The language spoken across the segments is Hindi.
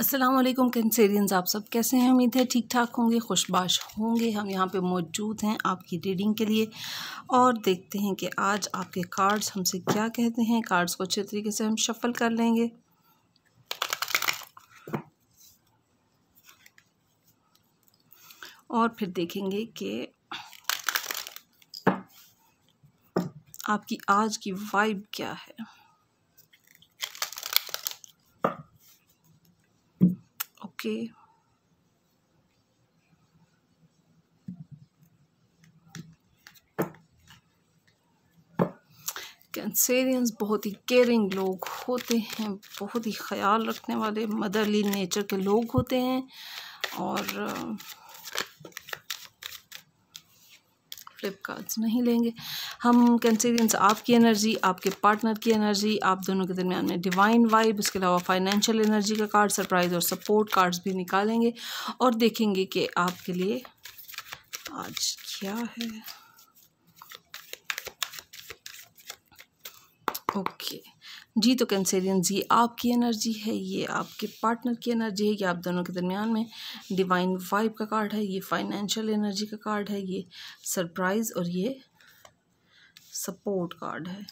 असलम कंसेरियंस आप सब कैसे हैं उम्मीद है ठीक ठाक होंगे खुशबाश होंगे हम यहाँ पे मौजूद हैं आपकी रीडिंग के लिए और देखते हैं कि आज आपके कार्ड्स हमसे क्या कहते हैं कार्ड्स को अच्छे तरीके से हम शफल कर लेंगे और फिर देखेंगे कि आपकी आज की वाइब क्या है ओके कैंसेरियंस बहुत ही केयरिंग लोग होते हैं बहुत ही ख्याल रखने वाले मदरली नेचर के लोग होते हैं और फ्लिप कार्ड्स नहीं लेंगे हम कंसीडेंस आपकी एनर्जी आपके पार्टनर की एनर्जी आप दोनों के दरमियान में डिवाइन वाइब इसके अलावा फाइनेंशियल एनर्जी का कार्ड सरप्राइज और सपोर्ट कार्ड्स भी निकालेंगे और देखेंगे कि आपके लिए आज क्या है ओके okay. जी तो कैंसेरियन जी आपकी एनर्जी है ये आपके पार्टनर की एनर्जी है ये आप दोनों के दरमियान में डिवाइन वाइब का कार्ड है ये फाइनेंशियल एनर्जी का कार्ड है ये सरप्राइज़ और ये सपोर्ट कार्ड है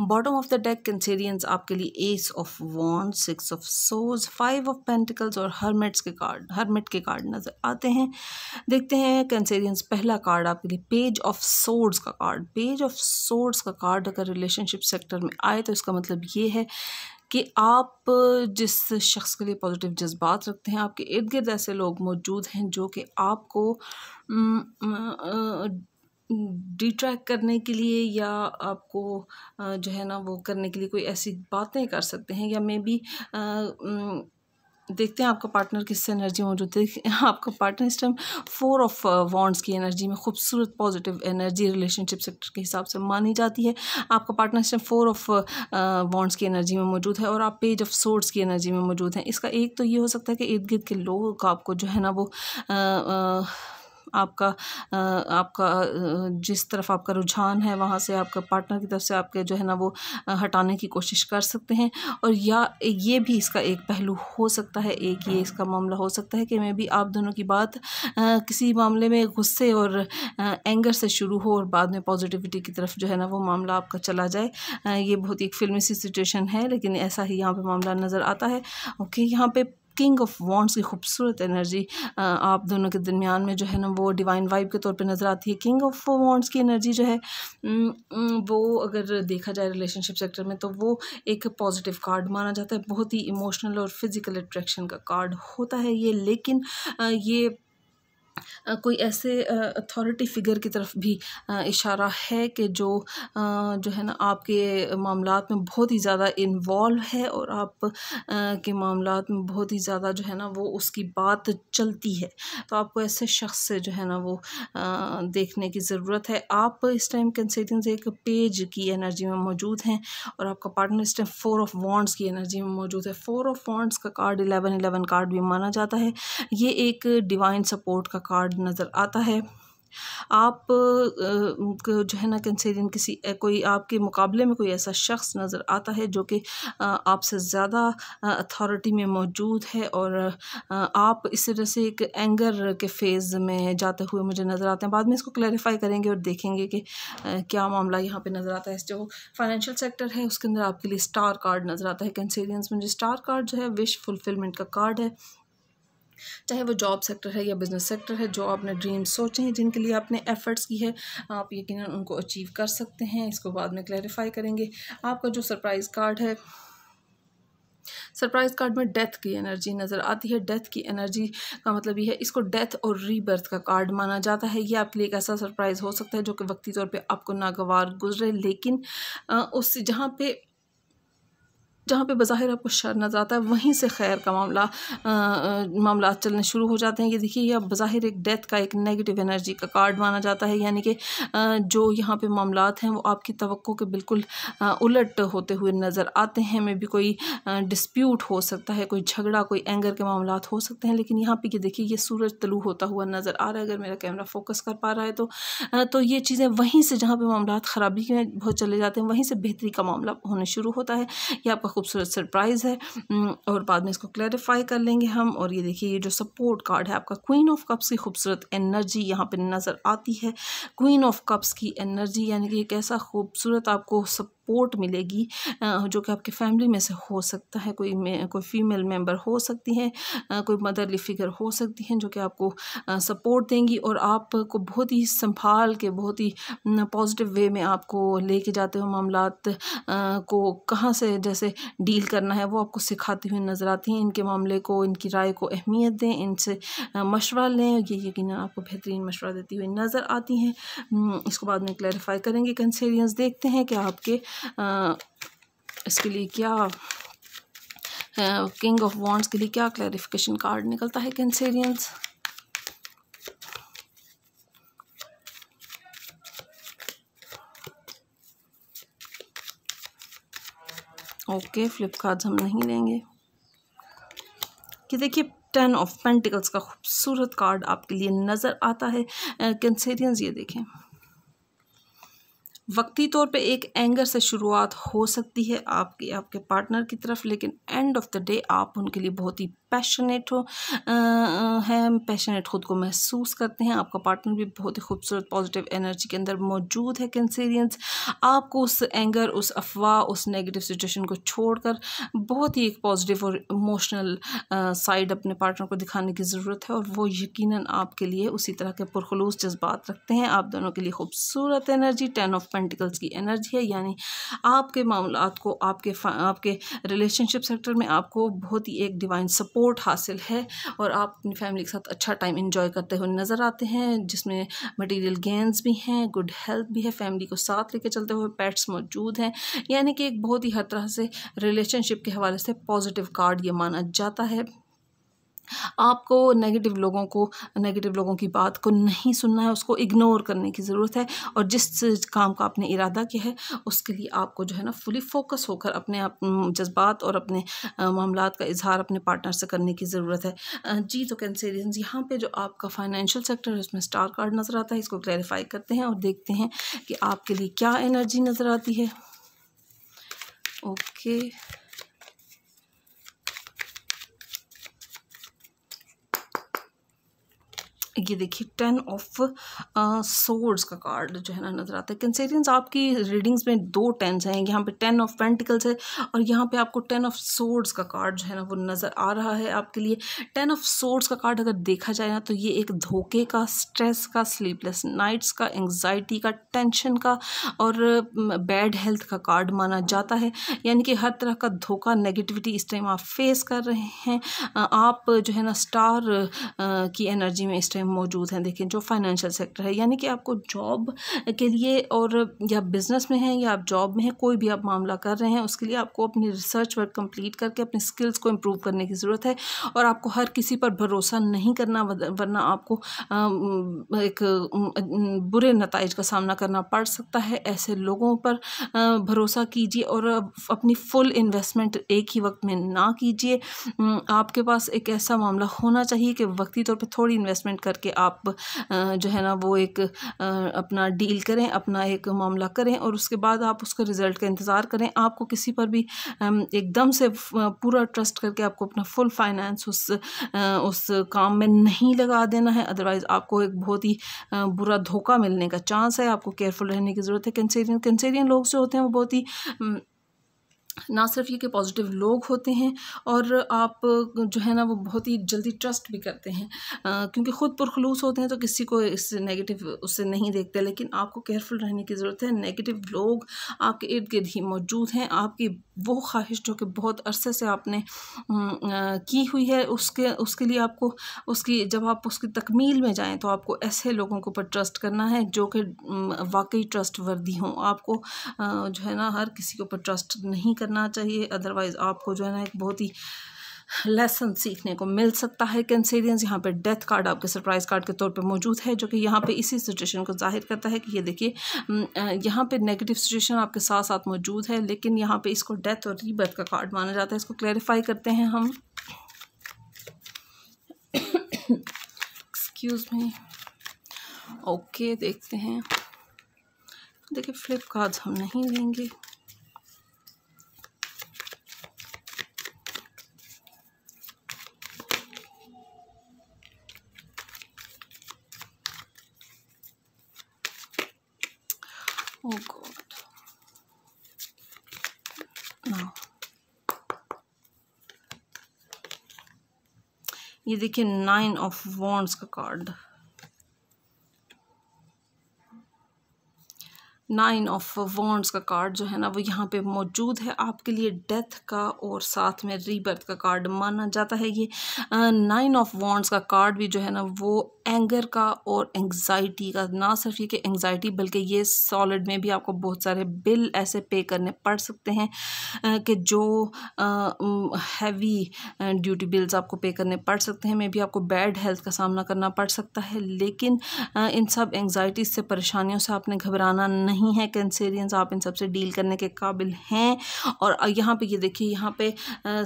bottom of the deck Cancerians आपके लिए ace of wands six of सोज फाइव ऑफ पेंटिकल्स और हरमेट्स के कार्ड हर्मिट के कार्ड नज़र आते हैं देखते हैं कंसेरियंस पहला कार्ड आपके लिए पेज ऑफ सोर्ड्स का कार्ड पेज ऑफ सोर्ड्स का कार्ड अगर रिलेशनशिप सेक्टर में आए तो इसका मतलब ये है कि आप जिस शख्स के लिए पॉजिटिव जज्बात रखते हैं आपके इर्द गिर्द ऐसे लोग मौजूद हैं जो कि आपको डिट्रैक करने के लिए या आपको जो है ना वो करने के लिए कोई ऐसी बातें कर सकते हैं या मे बी देखते हैं आपका पार्टनर किससे एनर्जी मौजूद है आपका पार्टनर इस टाइम फोर ऑफ वॉन्ड्स की एनर्जी में खूबसूरत पॉजिटिव एनर्जी रिलेशनशिप सेक्टर के हिसाब से मानी जाती है आपका पार्टनर इस टाइम फोर ऑफ वॉन्ड्स की एनर्जी में मौजूद है और आप पेज ऑफ सोर्स की एनर्जी में मौजूद हैं इसका एक तो ये हो सकता है कि इर्द गिर्द के लोग आपको जो है ना वो आ, आ, आपका आपका जिस तरफ आपका रुझान है वहाँ से आपका पार्टनर की तरफ से आपके जो है ना वो हटाने की कोशिश कर सकते हैं और या ये भी इसका एक पहलू हो सकता है एक ये इसका मामला हो सकता है कि मे भी आप दोनों की बात किसी मामले में गुस्से और एंगर से शुरू हो और बाद में पॉजिटिविटी की तरफ जो है ना वो मामला आपका चला जाए ये बहुत ही एक फिल्मी सी सिचुएशन है लेकिन ऐसा ही यहाँ पर मामला नज़र आता है ओके यहाँ पे किंग ऑफ वॉन्ट्स की खूबसूरत एनर्जी आप दोनों के दरमियान में जो है ना वो डिवाइन वाइब के तौर पे नज़र आती है किंग ऑफ वॉन्ट्स की एनर्जी जो है वो अगर देखा जाए रिलेशनशिप सेक्टर में तो वो एक पॉजिटिव कार्ड माना जाता है बहुत ही इमोशनल और फिज़िकल अट्रैक्शन का कार्ड होता है ये लेकिन ये कोई ऐसे अथॉरिटी फ़िगर की तरफ भी इशारा है कि जो जो है ना आपके मामला में बहुत ही ज़्यादा इन्वॉल्व है और आप के मामला में बहुत ही ज़्यादा जो है ना वो उसकी बात चलती है तो आपको ऐसे शख्स से जो है ना वो देखने की ज़रूरत है आप इस टाइम से एक पेज की एनर्जी में मौजूद हैं और आपका पार्टनर इस टाइम फोर ऑफ वॉन्ट्स की एनर्जी में मौजूद है फोर ऑफ वॉन्ट्स का कार्ड एलेवन एलेवन कार्ड भी माना जाता है ये एक डिवाइन सपोर्ट का कार्ड नज़र आता है आप जो है ना कैंसेरियन किसी कोई आपके मुकाबले में कोई ऐसा शख्स नज़र आता है जो कि आपसे ज़्यादा अथॉरिटी में मौजूद है और आप इस तरह से एक एंगर के फेज़ में जाते हुए मुझे नज़र आते हैं बाद में इसको क्लैरिफाई करेंगे और देखेंगे कि क्या मामला यहाँ पे नज़र आता है जो फाइनेंशियल सेक्टर है उसके अंदर आपके लिए स्टार कार्ड नज़र आता है कैंसेरियंस में स्टार कार्ड जो है विश फुलफिलमेंट का कार्ड है चाहे वो जॉब सेक्टर है या बिज़नेस सेक्टर है जो आपने ड्रीम्स सोचे हैं जिनके लिए आपने एफ़र्ट्स की है आप यकीन उनको अचीव कर सकते हैं इसको बाद में क्लैरिफाई करेंगे आपका जो सरप्राइज़ कार्ड है सरप्राइज कार्ड में डेथ की एनर्जी नज़र आती है डेथ की एनर्जी का मतलब ये है इसको डेथ और रीबर्थ का कार्ड माना जाता है ये आपके लिए एक ऐसा सरप्राइज़ हो सकता है जो कि वक्ती तौर पे आपको नागवार गुजरे लेकिन उस जहाँ पे जहाँ पे बज़ाहिर आपको शर नज़र आता है वहीं से खैर का मामला मामला चलने शुरू हो जाते हैं ये देखिए यह बाहिर एक डेथ का एक नेगेटिव एनर्जी का कार्ड माना जाता है यानी कि जो यहाँ पे मामला हैं वो आपकी तो के बिल्कुल उलट होते हुए नज़र आते हैं मे भी कोई डिस्प्यूट हो सकता है कोई झगड़ा कोई एंगर के मामला हो सकते हैं लेकिन यहाँ पर ये देखिए ये सूरज तलू होता हुआ नज़र आ रहा है अगर मेरा कैमरा फोकस कर पा रहा है तो तो ये चीज़ें वहीं से जहाँ पर मामला ख़राबी में बहुत चले जाते हैं वहीं से बेहतरी का मामला होना शुरू होता है या आपका खूबसूरत सरप्राइज़ है और बाद में इसको क्लैरिफाई कर लेंगे हम और ये देखिए ये जो सपोर्ट कार्ड है आपका क्वीन ऑफ कप्स की खूबसूरत एनर्जी यहाँ पर नज़र आती है क्वीन ऑफ कप्स की एनर्जी यानी कि एक ऐसा खूबसूरत आपको सब सपोर्ट मिलेगी जो कि आपके फैमिली में से हो सकता है कोई में, कोई फीमेल मेंबर हो सकती है कोई मदरली फिगर हो सकती हैं जो कि आपको सपोर्ट देंगी और आपको बहुत ही संभाल के बहुत ही पॉजिटिव वे में आपको लेके जाते हुए मामला को कहाँ से जैसे डील करना है वो आपको सिखाती हुई नज़र आती हैं इनके मामले को इनकी राय को अहमियत दें इनसे मशवरा लें ये यकीन आपको बेहतरीन मशवरा देती हुई नज़र आती हैं इसको बाद में क्लैरिफाई करेंगे कंसेरियंस देखते हैं कि आपके इसके लिए क्या किंग ऑफ वॉन्ट्स के लिए क्या क्लैरिफिकेशन कार्ड निकलता है कैंसेरियंस ओके फ्लिपकार्ट हम नहीं लेंगे कि देखिए टेन ऑफ पेंटिकल्स का खूबसूरत कार्ड आपके लिए नज़र आता है कैंसेरियंस ये देखें वक्ती तौर पे एक एंगर से शुरुआत हो सकती है आपकी आपके पार्टनर की तरफ लेकिन एंड ऑफ द डे आप उनके लिए बहुत ही पैशनेट हो है पैशनेट ख़ुद को महसूस करते हैं आपका पार्टनर भी बहुत ही खूबसूरत पॉजिटिव एनर्जी के अंदर मौजूद है कैंसेरियंस आपको उस एंगर उस अफवाह उस नेगेटिव सिचुएशन को छोड़कर बहुत ही एक पॉजिटिव और इमोशनल साइड अपने पार्टनर को दिखाने की ज़रूरत है और वो यकीन आपके लिए उसी तरह के पुरखलूस जज्बात रखते हैं आप दोनों के लिए खूबसूरत एनर्जी टेन ऑफ पेंटिकल्स की एनर्जी है यानी आपके मामला को आपके आपके रिलेशनशिप सेक्टर में आपको बहुत ही एक डिवाइन सपोर्ट सपोर्ट हासिल है और आप अपनी फैमिली के साथ अच्छा टाइम इन्जॉय करते हुए नज़र आते हैं जिसमें मटेरियल गेंस भी हैं गुड हेल्थ भी है फैमिली को साथ लेके चलते हुए पैट्स मौजूद हैं यानी कि एक बहुत ही हर तरह से रिलेशनशिप के हवाले से पॉजिटिव कार्ड ये माना जाता है आपको नेगेटिव लोगों को नेगेटिव लोगों की बात को नहीं सुनना है उसको इग्नोर करने की ज़रूरत है और जिस काम का आपने इरादा किया है उसके लिए आपको जो है ना फुली फोकस होकर अपने आप जज्बात और अपने मामला का इजहार अपने पार्टनर से करने की ज़रूरत है जी तो कैंसेरियंस यहाँ पे जो आपका फाइनेंशियल सेक्टर है उसमें स्टार कार्ड नज़र आता है इसको क्लैरिफाई करते हैं और देखते हैं कि आपके लिए क्या एनर्जी नज़र आती है ओके okay. ये देखिए टेन ऑफ सोर्ड्स का कार्ड जो है ना नज़र आता है कंसेरियंस आपकी रीडिंग्स में दो टेंस हैं यहाँ पे टेन ऑफ पेंटिकल्स है और यहाँ पे आपको टेन ऑफ सोर्ड्स का कार्ड जो है ना वो नज़र आ रहा है आपके लिए टेन ऑफ सोर्ड्स का कार्ड अगर देखा जाए ना तो ये एक धोखे का स्ट्रेस का स्लीपलेस नाइट्स का एंग्जाइटी का टेंशन का और बैड हेल्थ का कार्ड माना जाता है यानी कि हर तरह का धोखा नेगेटिविटी इस टाइम आप फेस कर रहे हैं आप जो है ना स्टार की एनर्जी में इस टाइम मौजूद हैं देखें जो फाइनेंशियल सेक्टर है यानी कि आपको जॉब के लिए और या बिज़नेस में हैं या आप जॉब में हैं कोई भी आप मामला कर रहे हैं उसके लिए आपको अपनी रिसर्च वर्क कंप्लीट करके अपने स्किल्स को इम्प्रूव करने की ज़रूरत है और आपको हर किसी पर भरोसा नहीं करना वरना आपको एक बुरे नतज का सामना करना पड़ सकता है ऐसे लोगों पर भरोसा कीजिए और अपनी फुल इन्वेस्टमेंट एक ही वक्त में ना कीजिए आपके पास एक ऐसा मामला होना चाहिए कि वक्ती तौर पर थोड़ी इन्वेस्टमेंट कर करके आप जो है ना वो एक अपना डील करें अपना एक मामला करें और उसके बाद आप उसका रिज़ल्ट का इंतज़ार करें आपको किसी पर भी एकदम से पूरा ट्रस्ट करके आपको अपना फुल फाइनेंस उस उस काम में नहीं लगा देना है अदरवाइज़ आपको एक बहुत ही बुरा धोखा मिलने का चांस है आपको केयरफुल रहने की ज़रूरत है कैंसेरियन कैंसेरियन लोग जो होते हैं वो बहुत ही ना सिर्फ ये कि पॉजिटिव लोग होते हैं और आप जो है ना वो बहुत ही जल्दी ट्रस्ट भी करते हैं आ, क्योंकि ख़ुद पुरखलूस होते हैं तो किसी को इस नेगेटिव उससे नहीं देखते लेकिन आपको केयरफुल रहने की ज़रूरत है नेगेटिव लोग आपके इर्द गिर्द ही मौजूद हैं आपकी वो ख्वाहिश जो कि बहुत अरसे से आपने की हुई है उसके उसके लिए आपको उसकी जब आप उसकी तकमील में जाएं तो आपको ऐसे लोगों के ऊपर ट्रस्ट करना है जो कि वाकई ट्रस्ट वर्दी हों आपको जो है ना हर किसी के ऊपर ट्रस्ट नहीं करना चाहिए अदरवाइज़ आपको जो है ना एक बहुत ही लेसन सीखने को मिल सकता है कैंसेरियंस यहाँ पे डेथ कार्ड आपके सरप्राइज कार्ड के तौर पे मौजूद है जो कि यहाँ पे इसी सिचुएशन को जाहिर करता है कि ये देखिए यहाँ पे नेगेटिव सिचुएशन आपके साथ साथ मौजूद है लेकिन यहाँ पे इसको डेथ और रीबर्थ का कार्ड माना जाता है इसको क्लैरिफाई करते हैं हम एक्सक्यूज़ मी ओके देखते हैं देखिए फ्लिप हम नहीं लेंगे Oh God. No. ये देखिए नाइन ऑफ वॉन्ड्स का कार्ड नाइन ऑफ वॉन्ड्स का कार्ड जो है ना वो यहाँ पे मौजूद है आपके लिए डेथ का और साथ में रीबर्थ का कार्ड माना जाता है ये नाइन ऑफ वॉन्ड्स का कार्ड भी जो है ना वो एंगर का और एंगजाइटी का ना सिर्फ ये कि एंगजाइटी बल्कि ये सॉलिड में भी आपको बहुत सारे बिल ऐसे पे करने पड़ सकते हैं कि जो हैवी ड्यूटी बिल्स आपको पे करने पड़ सकते हैं मे भी आपको बैड हेल्थ का सामना करना पड़ सकता है लेकिन इन सब एंगजाइटी से परेशानियों से आपने घबराना नहीं नहीं है कैंसेरियंस आप इन सबसे डील करने के काबिल हैं और यहाँ पे ये देखिए यहाँ पे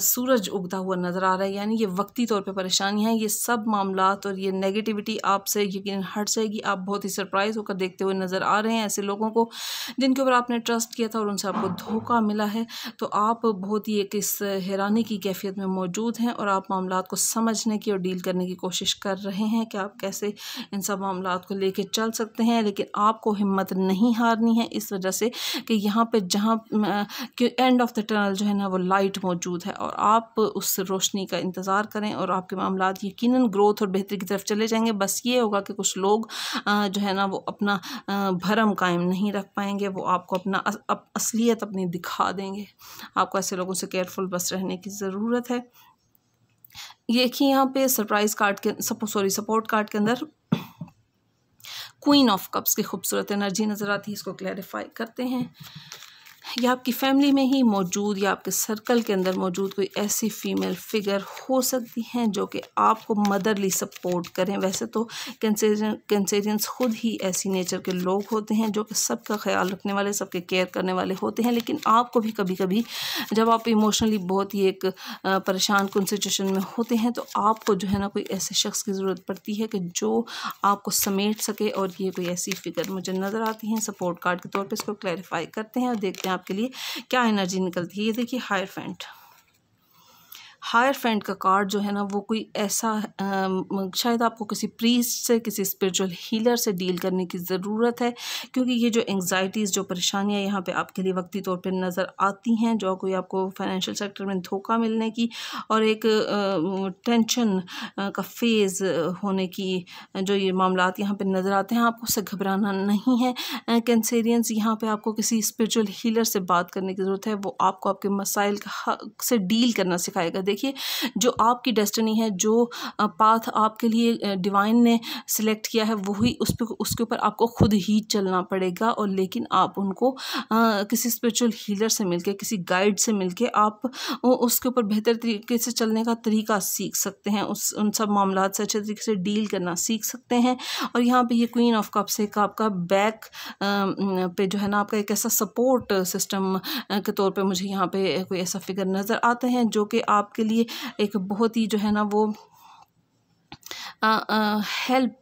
सूरज उगता हुआ नज़र आ रहा है यानी ये वक्ती तौर पे परेशानी है ये सब मामला और ये नेगेटिविटी आपसे यकीन हट जाएगी आप बहुत ही सरप्राइज होकर देखते हुए नज़र आ रहे हैं ऐसे लोगों को जिनके ऊपर आपने ट्रस्ट किया था और उनसे आपको धोखा मिला है तो आप बहुत ही एक इस हैरानी की कैफियत में मौजूद हैं और आप मामला को समझने की और डील करने की कोशिश कर रहे हैं कि आप कैसे इन सब मामला को लेकर चल सकते हैं लेकिन आपको हिम्मत नहीं हार करनी है इस वजह से कि यहाँ पे जहाँ के एंड ऑफ द टनल जो है ना वो लाइट मौजूद है और आप उस रोशनी का इंतज़ार करें और आपके मामला यकीन ग्रोथ और बेहतरी की तरफ चले जाएंगे बस ये होगा कि कुछ लोग जो है ना वो अपना भरम कायम नहीं रख पाएंगे वो आपको अपना असलियत अपनी दिखा देंगे आपको ऐसे लोगों से केयरफुल बस रहने की ज़रूरत है ये देखिए यहाँ पे सरप्राइज़ कार्ड के सॉरी सपोर्ट कार्ड के अंदर क्वीन ऑफ कप्स की खूबसूरत एनर्जी नज़र आती है इसको क्लैरिफाई करते हैं या आपकी फैमिली में ही मौजूद या आपके सर्कल के अंदर मौजूद कोई ऐसी फीमेल फिगर हो सकती हैं जो कि आपको मदरली सपोर्ट करें वैसे तो कैंसेरियन कैंसेरियंस खुद ही ऐसी नेचर के लोग होते हैं जो कि सबका ख्याल रखने वाले सबके केयर करने वाले होते हैं लेकिन आपको भी कभी कभी जब आप इमोशनली बहुत ही एक परेशान कन सिचुएशन में होते हैं तो आपको जो है ना कोई ऐसे शख्स की ज़रूरत पड़ती है कि जो आपको समेट सके और ये कोई ऐसी फिगर मुझे नज़र आती हैं सपोर्ट कार्ड के तौर पर इसको क्लैरिफाई करते हैं और देखते हैं आपके लिए क्या एनर्जी निकलती है ये देखिए हायर फैंट हायर फ्रेंड का कार्ड जो है ना वो कोई ऐसा आ, शायद आपको किसी प्रीस्ट से किसी स्पिरिचुअल हीलर से डील करने की ज़रूरत है क्योंकि ये जो एंगजाइटीज़ जो परेशानियाँ यहाँ पे आपके लिए वक्ती तौर पे नज़र आती हैं जो कोई आपको फाइनेंशियल सेक्टर में धोखा मिलने की और एक टेंशन का फेज़ होने की जो ये मामला यहाँ पर नज़र आते हैं आपको उससे घबराना नहीं है कैंसेरियंस यहाँ पर आपको किसी स्परिचुअल हीलर से बात करने की ज़रूरत है वो आपको आपके मसाइल से डील करना सिखाएगा देखिए जो आपकी डेस्टिनी है जो पाथ आपके लिए डिवाइन ने सिलेक्ट किया है वही उस पर उसके ऊपर आपको खुद ही चलना पड़ेगा और लेकिन आप उनको आ, किसी स्पिरिचुअल हीलर से मिलके किसी गाइड से मिलके आप उसके ऊपर बेहतर तरीके से चलने का तरीका सीख सकते हैं उस उन सब मामला से अच्छे तरीके से डील करना सीख सकते हैं और यहाँ पे ये क्वीन ऑफ कप से आपका बैक पे जो है ना आपका एक ऐसा सपोर्ट सिस्टम के तौर पे मुझे यहाँ पे कोई ऐसा फिगर नज़र आते हैं जो कि आपके के लिए एक बहुत ही जो है ना वो हेल्प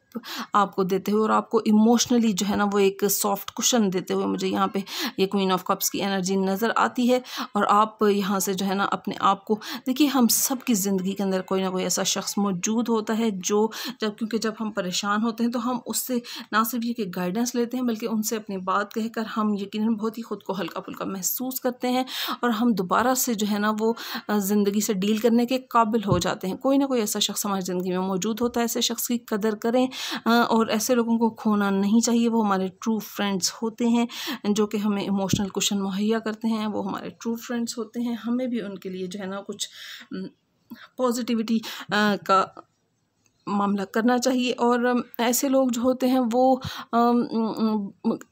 आपको देते हुए और आपको इमोशनली जो है ना वो एक सॉफ्ट कुशन देते हुए मुझे यहाँ पे ये क्वीन ऑफ कप्स की एनर्जी नज़र आती है और आप यहाँ से जो है ना अपने आप को देखिए हम सब की ज़िंदगी के अंदर कोई ना कोई ऐसा शख्स मौजूद होता है जो जब क्योंकि जब हम परेशान होते हैं तो हम उससे ना सिर्फ ये कि गाइडेंस लेते हैं बल्कि उनसे अपनी बात कहकर हम यकीन बहुत ही ख़ुद को हल्का फुल्का महसूस करते हैं और हम दोबारा से जो है ना वो ज़िंदगी से डील करने के काबिल हो जाते हैं कोई ना कोई ऐसा शख्स हमारी ज़िंदगी में मौजूद होता है ऐसे शख्स की कदर करें और ऐसे लोगों को खोना नहीं चाहिए वो हमारे ट्रू फ्रेंड्स होते हैं जो कि हमें इमोशनल क्वेश्चन मुहैया करते हैं वो हमारे ट्रू फ्रेंड्स होते हैं हमें भी उनके लिए जो है ना कुछ पॉजिटिविटी का मामला करना चाहिए और ऐसे लोग जो होते हैं वो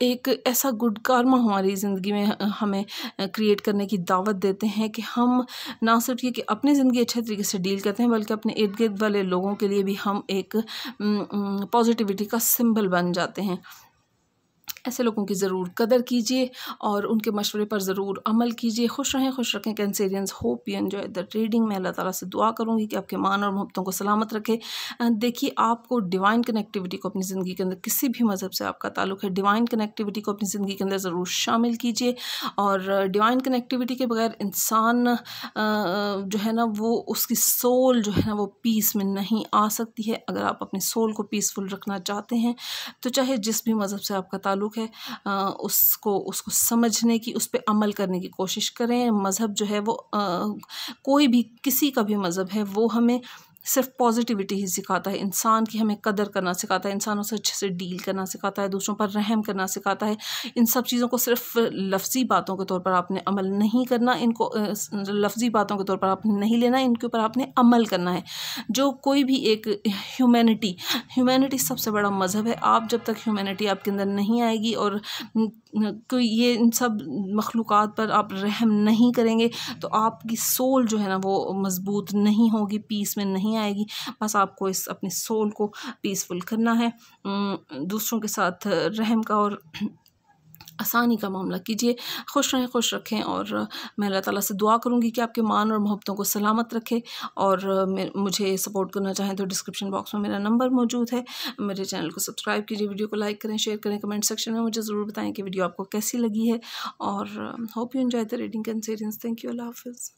एक ऐसा गुड कार्मा हमारी ज़िंदगी में हमें क्रिएट करने की दावत देते हैं कि हम ना सिर्फ ये कि अपनी ज़िंदगी अच्छे तरीके से डील करते हैं बल्कि अपने इर्द गिर्द वाले लोगों के लिए भी हम एक पॉजिटिविटी का सिंबल बन जाते हैं ऐसे लोगों की ज़रूर कदर कीजिए और उनके मशवरे पर ज़रूर अमल कीजिए खुश रहें खुश रखें Cancerians hope you enjoy the trading मैं अल्लाह ताला से दुआ करूँगी कि आपके मान और मोहब्बतों को सलामत रखे देखिए आपको डिवाइन कनेक्टिविटी को अपनी ज़िंदगी के अंदर किसी भी मज़हब से आपका ताल्लुक है डिवाइन कनेक्टिविटी को अपनी ज़िंदगी के अंदर ज़रूर शामिल कीजिए और डिवाइन कनेक्टिविटी के बगैर इंसान जो है ना वो उसकी सोल जो है ना वो पीस में नहीं आ सकती है अगर आप अपनी सोल को पीसफुल रखना चाहते हैं तो चाहे जिस भी मज़हब से आपका ताल्लुक ताल्लुक़ है आ, उसको उसको समझने की उस पर अमल करने की कोशिश करें मज़हब जो है वो आ, कोई भी किसी का भी मज़हब है वो हमें सिर्फ पॉजिटिविटी ही सिखाता है इंसान की हमें कदर करना सिखाता है इंसानों से अच्छे से डील करना सिखाता है दूसरों पर रहम करना सिखाता है इन सब चीज़ों को सिर्फ लफ्ज़ी बातों के तौर पर आपने अमल नहीं करना इनको लफ्ज़ी बातों के तौर पर आपने नहीं लेना इनके ऊपर आपने अमल करना है जो कोई भी एक ह्यूमैनिटी ह्यूमैनिटी सबसे बड़ा मज़हब है आप जब तक ह्यूमैनिटी आपके अंदर नहीं आएगी और कोई तो ये इन सब मखलूक़ पर आप रहम नहीं करेंगे तो आपकी सोल जो है ना वो मज़बूत नहीं होगी पीस में नहीं आएगी बस आपको इस अपनी सोल को पीसफुल करना है दूसरों के साथ रहम का और आसानी का मामला कीजिए खुश रहें खुश रखें और मैं अल्लाह ताला से दुआ करूँगी कि आपके मान और मोहब्बतों को सलामत रखे और मुझे सपोर्ट करना चाहें तो डिस्क्रिप्शन बॉक्स में मेरा नंबर मौजूद है मेरे चैनल को सब्सक्राइब कीजिए वीडियो को लाइक करें शेयर करें कमेंट सेक्शन में मुझे ज़रूर बताएँ कि वीडियो आपको कैसी लगी है और hope you enjoy the reading Cancerians thank you अल्लाह हाफिज़